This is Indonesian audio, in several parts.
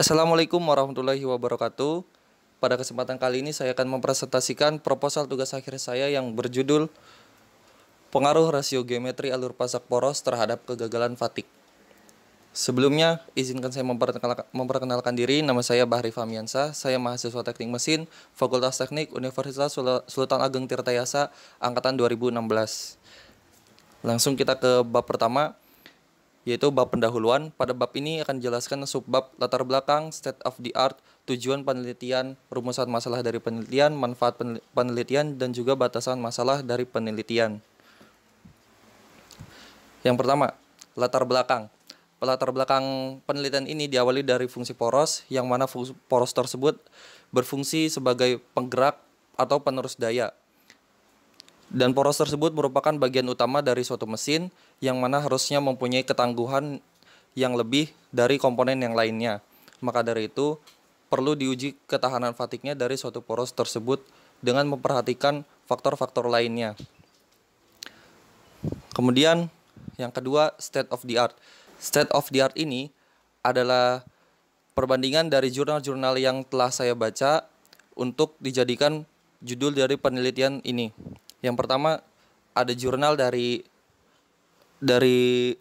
Assalamualaikum warahmatullahi wabarakatuh. Pada kesempatan kali ini saya akan mempresentasikan proposal tugas akhir saya yang berjudul Pengaruh Rasio Geometri Alur Pasak Poros Terhadap Kegagalan Fatik. Sebelumnya, izinkan saya memperkenalkan diri. Nama saya Bahri Famiansa. Saya mahasiswa Teknik Mesin, Fakultas Teknik Universitas Sultan Ageng Tirtayasa, angkatan 2016. Langsung kita ke bab pertama, yaitu bab pendahuluan. Pada bab ini akan dijelaskan subbab latar belakang, state of the art, tujuan penelitian, rumusan masalah dari penelitian, manfaat penelitian, dan juga batasan masalah dari penelitian. Yang pertama, latar belakang. Latar belakang penelitian ini diawali dari fungsi poros, yang mana poros tersebut berfungsi sebagai penggerak atau penerus daya dan poros tersebut merupakan bagian utama dari suatu mesin yang mana harusnya mempunyai ketangguhan yang lebih dari komponen yang lainnya. Maka dari itu, perlu diuji ketahanan fatiknya dari suatu poros tersebut dengan memperhatikan faktor-faktor lainnya. Kemudian yang kedua, state of the art. State of the art ini adalah perbandingan dari jurnal-jurnal yang telah saya baca untuk dijadikan judul dari penelitian ini. Yang pertama ada jurnal dari dari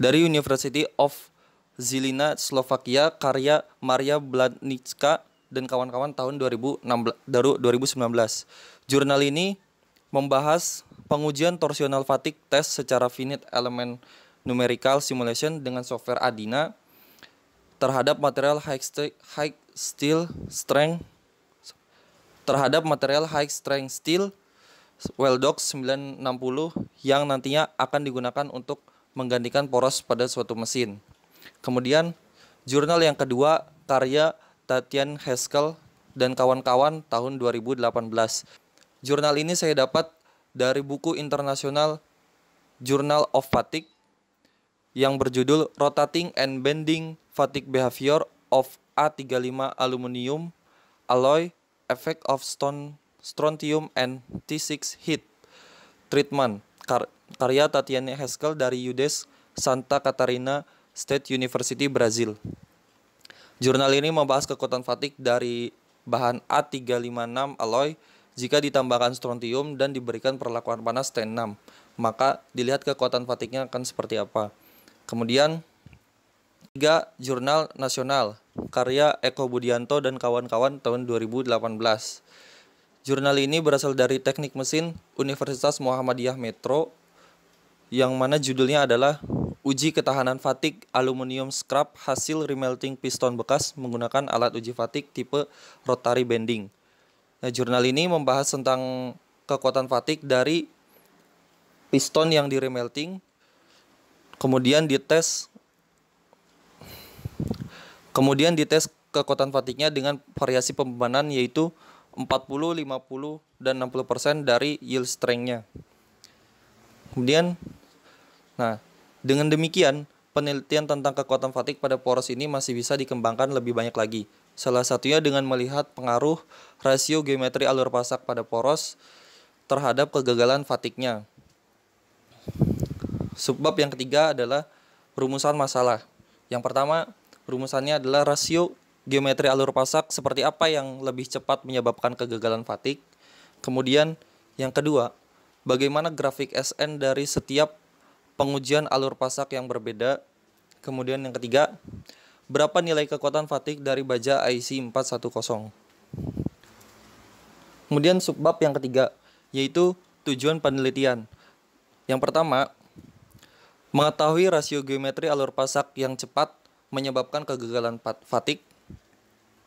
dari University of Zilina Slovakia karya Maria Blanitska dan kawan-kawan tahun 2016 2019. Jurnal ini membahas pengujian torsional fatigue test secara finite element numerical simulation dengan software Adina terhadap material high, high steel strength terhadap material high strength steel Weldox 960 yang nantinya akan digunakan untuk menggantikan poros pada suatu mesin. Kemudian jurnal yang kedua karya Tatian Haskell dan kawan-kawan tahun 2018. Jurnal ini saya dapat dari buku internasional Journal of Fatigue yang berjudul Rotating and Bending Fatigue Behavior of A35 Aluminium Alloy effect of stone, strontium and T6 heat treatment kar karya Tatiana Haskell dari Udes Santa Catarina State University Brazil. Jurnal ini membahas kekuatan fatik dari bahan A356 alloy jika ditambahkan strontium dan diberikan perlakuan panas T6, maka dilihat kekuatan fatiknya akan seperti apa. Kemudian 3 jurnal nasional karya Eko Budianto dan kawan-kawan tahun 2018. Jurnal ini berasal dari Teknik Mesin Universitas Muhammadiyah Metro yang mana judulnya adalah Uji Ketahanan Fatik Aluminium Scrap Hasil Remelting Piston Bekas menggunakan alat uji fatik tipe rotary bending. Nah, jurnal ini membahas tentang kekuatan fatik dari piston yang diremelting kemudian dites Kemudian dites kekuatan fatiknya dengan variasi pembebanan yaitu 40, 50, dan 60% dari yield strength-nya. Kemudian, nah, dengan demikian, penelitian tentang kekuatan fatik pada poros ini masih bisa dikembangkan lebih banyak lagi. Salah satunya dengan melihat pengaruh rasio geometri alur pasak pada poros terhadap kegagalan fatiknya. Sebab yang ketiga adalah rumusan masalah. Yang pertama, Rumusannya adalah rasio geometri alur pasak seperti apa yang lebih cepat menyebabkan kegagalan fatik. Kemudian yang kedua, bagaimana grafik SN dari setiap pengujian alur pasak yang berbeda. Kemudian yang ketiga, berapa nilai kekuatan fatik dari baja IC 410. Kemudian subbab yang ketiga, yaitu tujuan penelitian. Yang pertama, mengetahui rasio geometri alur pasak yang cepat menyebabkan kegagalan fatik.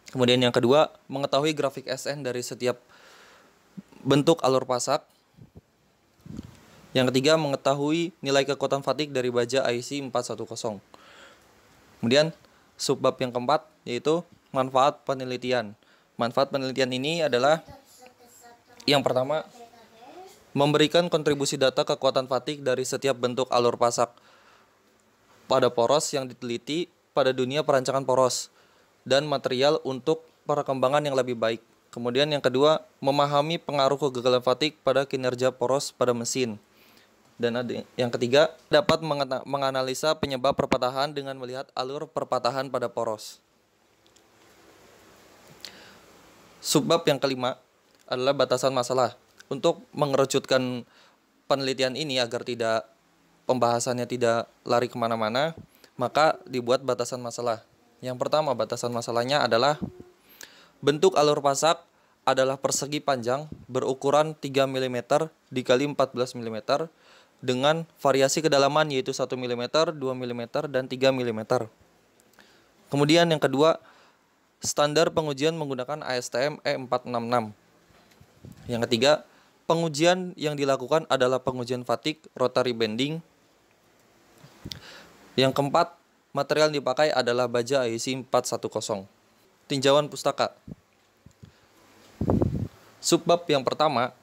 Kemudian yang kedua, mengetahui grafik SN dari setiap bentuk alur pasak. Yang ketiga, mengetahui nilai kekuatan fatik dari baja IC 410. Kemudian, subbab yang keempat yaitu manfaat penelitian. Manfaat penelitian ini adalah yang pertama, memberikan kontribusi data kekuatan fatik dari setiap bentuk alur pasak pada poros yang diteliti pada dunia perancangan poros dan material untuk perkembangan yang lebih baik. Kemudian yang kedua, memahami pengaruh kegagalan fatik pada kinerja poros pada mesin. Dan yang ketiga, dapat menganalisa penyebab perpatahan dengan melihat alur perpatahan pada poros. Subbab yang kelima adalah batasan masalah. Untuk mengerucutkan penelitian ini agar tidak pembahasannya tidak lari kemana-mana, maka dibuat batasan masalah. Yang pertama batasan masalahnya adalah bentuk alur pasak adalah persegi panjang berukuran 3 mm dikali 14 mm dengan variasi kedalaman yaitu 1 mm, 2 mm, dan 3 mm. Kemudian yang kedua, standar pengujian menggunakan ASTM E466. Yang ketiga, pengujian yang dilakukan adalah pengujian fatik, rotary bending, yang keempat, material yang dipakai adalah baja IC 410. Tinjauan pustaka. Subbab yang pertama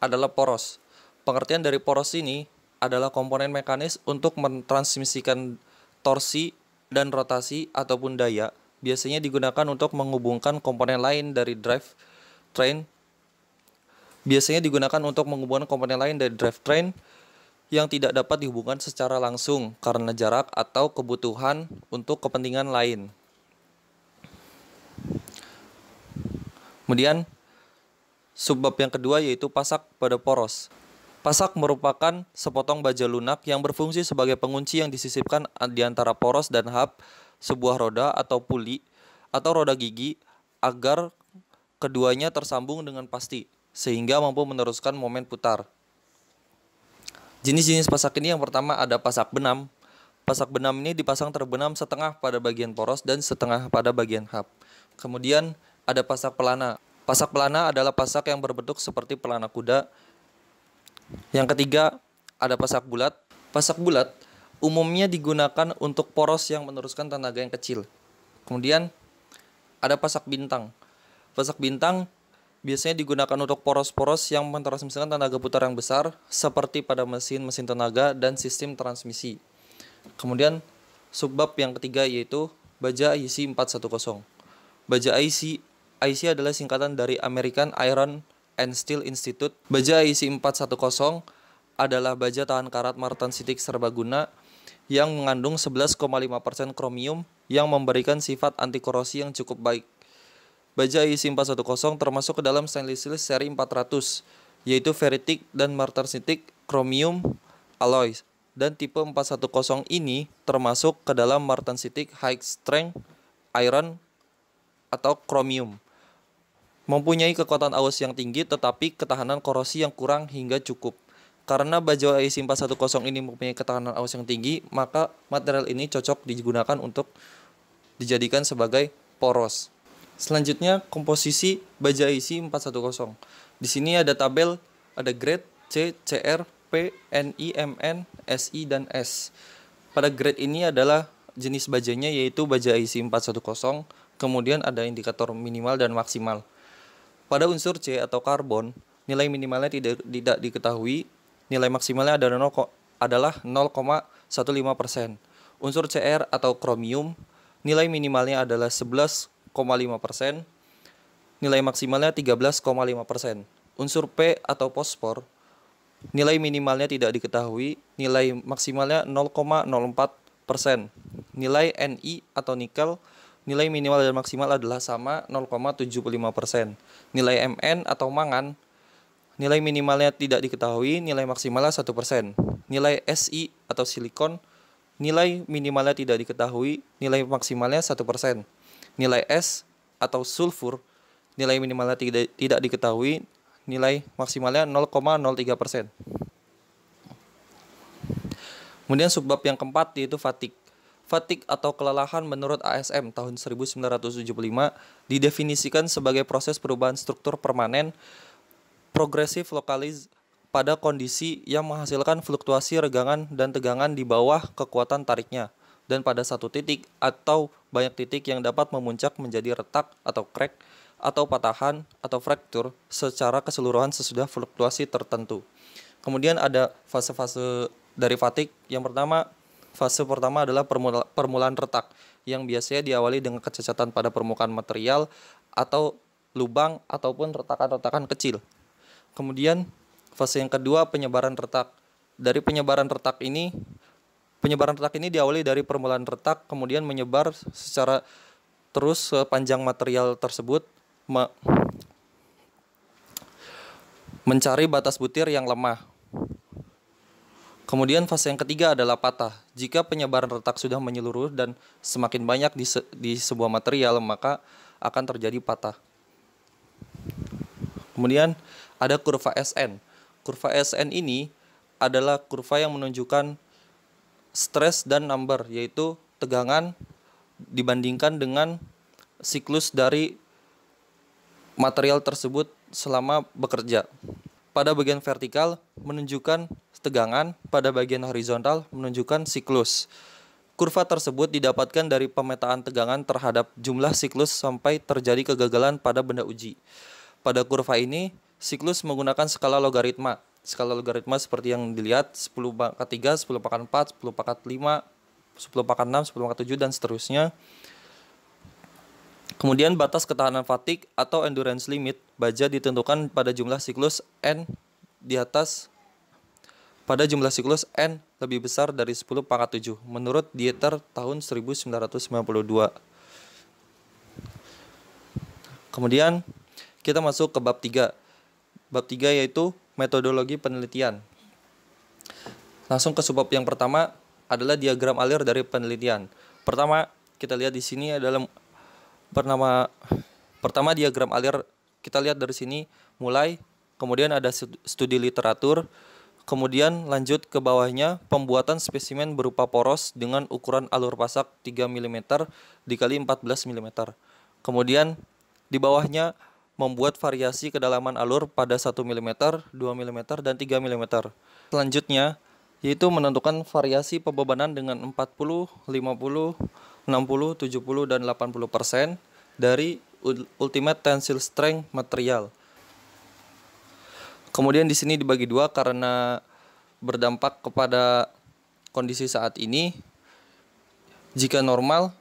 adalah poros. Pengertian dari poros ini adalah komponen mekanis untuk mentransmisikan torsi dan rotasi ataupun daya, biasanya digunakan untuk menghubungkan komponen lain dari drive train. Biasanya digunakan untuk menghubungkan komponen lain dari drive train yang tidak dapat dihubungkan secara langsung karena jarak atau kebutuhan untuk kepentingan lain. Kemudian subbab yang kedua yaitu pasak pada poros. Pasak merupakan sepotong baja lunak yang berfungsi sebagai pengunci yang disisipkan di antara poros dan hub sebuah roda atau puli atau roda gigi agar keduanya tersambung dengan pasti sehingga mampu meneruskan momen putar. Jenis-jenis pasak ini yang pertama ada pasak benam. Pasak benam ini dipasang terbenam setengah pada bagian poros dan setengah pada bagian hub. Kemudian ada pasak pelana. Pasak pelana adalah pasak yang berbentuk seperti pelana kuda. Yang ketiga ada pasak bulat. Pasak bulat umumnya digunakan untuk poros yang meneruskan tenaga yang kecil. Kemudian ada pasak bintang. Pasak bintang biasanya digunakan untuk poros-poros yang mentransmisikan tenaga putar yang besar seperti pada mesin-mesin tenaga dan sistem transmisi. Kemudian subbab yang ketiga yaitu baja IC 410. Baja IC IC adalah singkatan dari American Iron and Steel Institute. Baja IC 410 adalah baja tahan karat martensitik serbaguna yang mengandung 11,5% kromium yang memberikan sifat anti korosi yang cukup baik. Baja isi 410 termasuk ke dalam stainless steel seri 400, yaitu ferritic dan martensitic chromium alloys. Dan tipe 410 ini termasuk ke dalam martensitic high strength iron atau chromium. Mempunyai kekuatan aus yang tinggi tetapi ketahanan korosi yang kurang hingga cukup. Karena baja IC 410 ini mempunyai ketahanan aus yang tinggi, maka material ini cocok digunakan untuk dijadikan sebagai poros. Selanjutnya komposisi baja isi 410. Di sini ada tabel, ada grade C, CR, P, N, M, N, S, I, dan S. Pada grade ini adalah jenis bajanya yaitu baja isi 410, kemudian ada indikator minimal dan maksimal. Pada unsur C atau karbon, nilai minimalnya tidak tidak diketahui, nilai maksimalnya adalah 0, adalah 0,15%. Unsur CR atau kromium, nilai minimalnya adalah 11 persen, nilai maksimalnya 13,5 persen. Unsur P atau pospor, nilai minimalnya tidak diketahui, nilai maksimalnya 0,04 persen. Nilai NI atau nikel, nilai minimal dan maksimal adalah sama 0,75 persen. Nilai MN atau mangan, nilai minimalnya tidak diketahui, nilai maksimalnya 1 persen. Nilai SI atau silikon, nilai minimalnya tidak diketahui, nilai maksimalnya 1 persen nilai S atau sulfur, nilai minimalnya tidak, tidak diketahui, nilai maksimalnya 0,03%. Kemudian subbab yang keempat yaitu fatik. Fatik atau kelelahan menurut ASM tahun 1975 didefinisikan sebagai proses perubahan struktur permanen progresif lokalis pada kondisi yang menghasilkan fluktuasi regangan dan tegangan di bawah kekuatan tariknya dan pada satu titik atau banyak titik yang dapat memuncak menjadi retak atau crack atau patahan atau fraktur secara keseluruhan sesudah fluktuasi tertentu. Kemudian ada fase-fase dari fatik. Yang pertama, fase pertama adalah permulaan retak yang biasanya diawali dengan kecacatan pada permukaan material atau lubang ataupun retakan-retakan kecil. Kemudian fase yang kedua penyebaran retak. Dari penyebaran retak ini Penyebaran retak ini diawali dari permulaan retak, kemudian menyebar secara terus sepanjang material tersebut me mencari batas butir yang lemah. Kemudian fase yang ketiga adalah patah. Jika penyebaran retak sudah menyeluruh dan semakin banyak di, se di sebuah material, maka akan terjadi patah. Kemudian ada kurva SN. Kurva SN ini adalah kurva yang menunjukkan stress dan number yaitu tegangan dibandingkan dengan siklus dari material tersebut selama bekerja. Pada bagian vertikal menunjukkan tegangan, pada bagian horizontal menunjukkan siklus. Kurva tersebut didapatkan dari pemetaan tegangan terhadap jumlah siklus sampai terjadi kegagalan pada benda uji. Pada kurva ini, siklus menggunakan skala logaritma, skala logaritma seperti yang dilihat 10 pangkat 3, 10 pangkat 4, 10 pangkat 5, 10 pangkat 6, 10 pangkat 7 dan seterusnya. Kemudian batas ketahanan fatigue atau endurance limit baja ditentukan pada jumlah siklus n di atas pada jumlah siklus n lebih besar dari 10 pangkat 7 menurut Dieter tahun 1992. Kemudian kita masuk ke bab 3. Bab 3 yaitu metodologi penelitian. Langsung ke sebab yang pertama adalah diagram alir dari penelitian. Pertama, kita lihat di sini adalah bernama pertama diagram alir kita lihat dari sini mulai kemudian ada studi literatur kemudian lanjut ke bawahnya pembuatan spesimen berupa poros dengan ukuran alur pasak 3 mm dikali 14 mm kemudian di bawahnya membuat variasi kedalaman alur pada 1 mm, 2 mm, dan 3 mm. Selanjutnya, yaitu menentukan variasi pembebanan dengan 40, 50, 60, 70, dan 80 persen dari ultimate tensile strength material. Kemudian di sini dibagi dua karena berdampak kepada kondisi saat ini. Jika normal,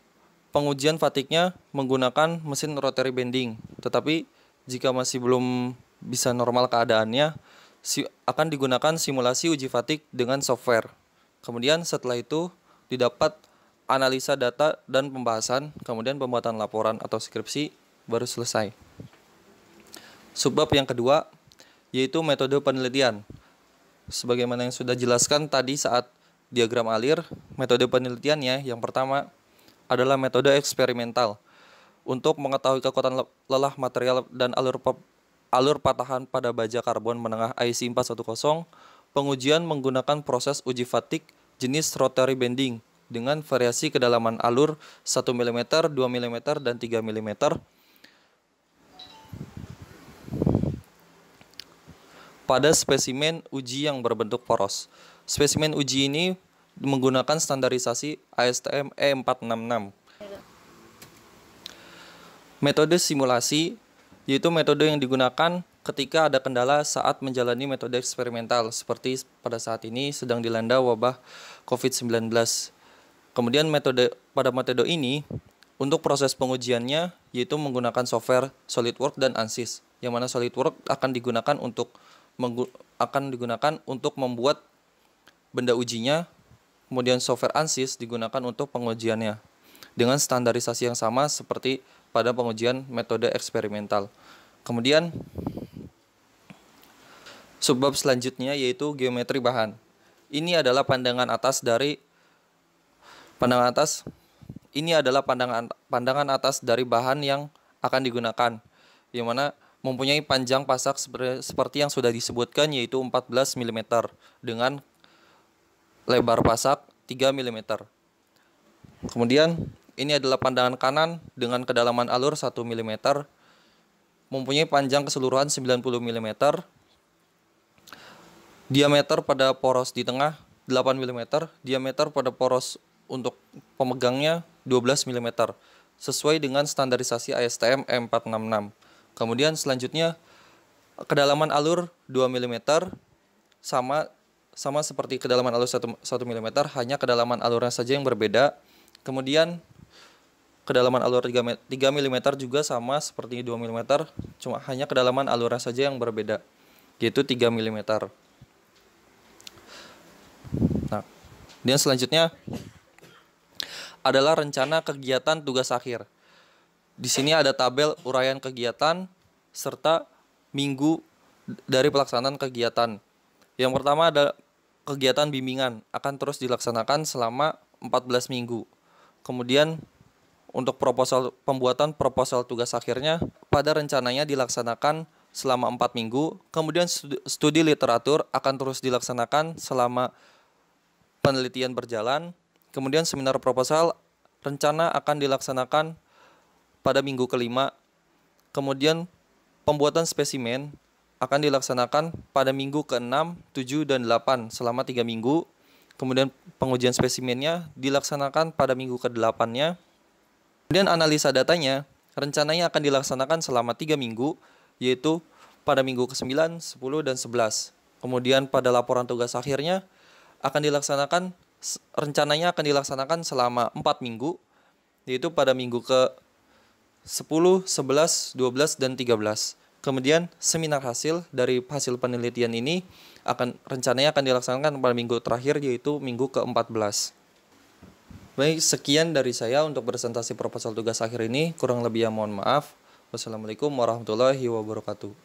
pengujian fatiknya menggunakan mesin rotary bending, tetapi jika masih belum bisa normal keadaannya, akan digunakan simulasi uji fatik dengan software. Kemudian setelah itu didapat analisa data dan pembahasan, kemudian pembuatan laporan atau skripsi baru selesai. Subbab yang kedua yaitu metode penelitian. Sebagaimana yang sudah jelaskan tadi saat diagram alir, metode penelitiannya yang pertama adalah metode eksperimental untuk mengetahui kekuatan lelah material dan alur alur patahan pada baja karbon menengah IC 410, pengujian menggunakan proses uji fatik jenis rotary bending dengan variasi kedalaman alur 1 mm, 2 mm, dan 3 mm. Pada spesimen uji yang berbentuk poros. Spesimen uji ini menggunakan standarisasi ASTM E466 Metode simulasi yaitu metode yang digunakan ketika ada kendala saat menjalani metode eksperimental seperti pada saat ini sedang dilanda wabah COVID-19. Kemudian metode pada metode ini untuk proses pengujiannya yaitu menggunakan software SolidWorks dan ANSYS yang mana SolidWorks akan digunakan untuk akan digunakan untuk membuat benda ujinya kemudian software ANSYS digunakan untuk pengujiannya dengan standarisasi yang sama seperti pada pengujian metode eksperimental. Kemudian subbab selanjutnya yaitu geometri bahan. Ini adalah pandangan atas dari pandangan atas ini adalah pandangan pandangan atas dari bahan yang akan digunakan yang mana mempunyai panjang pasak seperti yang sudah disebutkan yaitu 14 mm dengan lebar pasak 3 mm. Kemudian ini adalah pandangan kanan dengan kedalaman alur 1 mm, mempunyai panjang keseluruhan 90 mm, diameter pada poros di tengah 8 mm, diameter pada poros untuk pemegangnya 12 mm, sesuai dengan standarisasi ASTM M466. Kemudian selanjutnya kedalaman alur 2 mm sama sama seperti kedalaman alur 1, 1 mm, hanya kedalaman alurnya saja yang berbeda. Kemudian kedalaman alur 3, mm juga sama seperti 2 mm, cuma hanya kedalaman alur saja yang berbeda, yaitu 3 mm. Nah, dan selanjutnya adalah rencana kegiatan tugas akhir. Di sini ada tabel uraian kegiatan serta minggu dari pelaksanaan kegiatan. Yang pertama ada kegiatan bimbingan akan terus dilaksanakan selama 14 minggu. Kemudian untuk proposal pembuatan proposal tugas akhirnya pada rencananya dilaksanakan selama empat minggu, kemudian studi literatur akan terus dilaksanakan selama penelitian berjalan, kemudian seminar proposal rencana akan dilaksanakan pada minggu kelima, kemudian pembuatan spesimen akan dilaksanakan pada minggu ke-6, 7, dan 8 selama tiga minggu. Kemudian pengujian spesimennya dilaksanakan pada minggu ke-8-nya. Kemudian analisa datanya rencananya akan dilaksanakan selama 3 minggu, yaitu pada minggu ke-9, 10, dan 11. Kemudian pada laporan tugas akhirnya akan dilaksanakan rencananya akan dilaksanakan selama 4 minggu, yaitu pada minggu ke 10, 11, 12, dan 13. Kemudian seminar hasil dari hasil penelitian ini akan rencananya akan dilaksanakan pada minggu terakhir yaitu minggu ke-14. Baik, sekian dari saya untuk presentasi proposal tugas akhir ini. Kurang lebih ya mohon maaf. Wassalamualaikum warahmatullahi wabarakatuh.